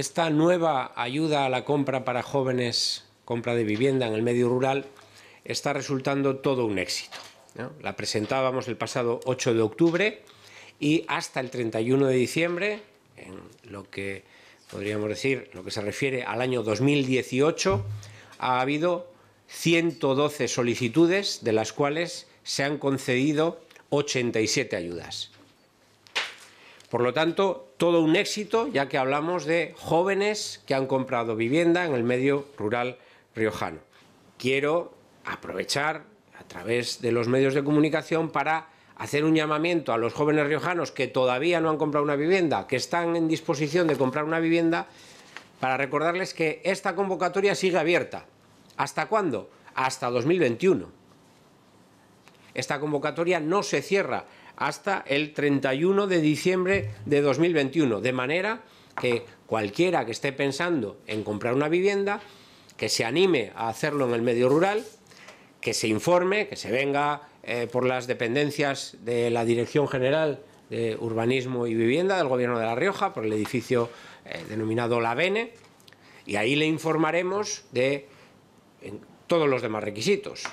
Esta nueva ayuda a la compra para jóvenes, compra de vivienda en el medio rural, está resultando todo un éxito. La presentábamos el pasado 8 de octubre y hasta el 31 de diciembre, en lo que podríamos decir, lo que se refiere al año 2018, ha habido 112 solicitudes, de las cuales se han concedido 87 ayudas. Por lo tanto, todo un éxito, ya que hablamos de jóvenes que han comprado vivienda en el medio rural riojano. Quiero aprovechar a través de los medios de comunicación para hacer un llamamiento a los jóvenes riojanos que todavía no han comprado una vivienda, que están en disposición de comprar una vivienda, para recordarles que esta convocatoria sigue abierta. ¿Hasta cuándo? Hasta 2021. Esta convocatoria no se cierra hasta el 31 de diciembre de 2021, de manera que cualquiera que esté pensando en comprar una vivienda, que se anime a hacerlo en el medio rural, que se informe, que se venga eh, por las dependencias de la Dirección General de Urbanismo y Vivienda del Gobierno de La Rioja, por el edificio eh, denominado La Bene, y ahí le informaremos de todos los demás requisitos.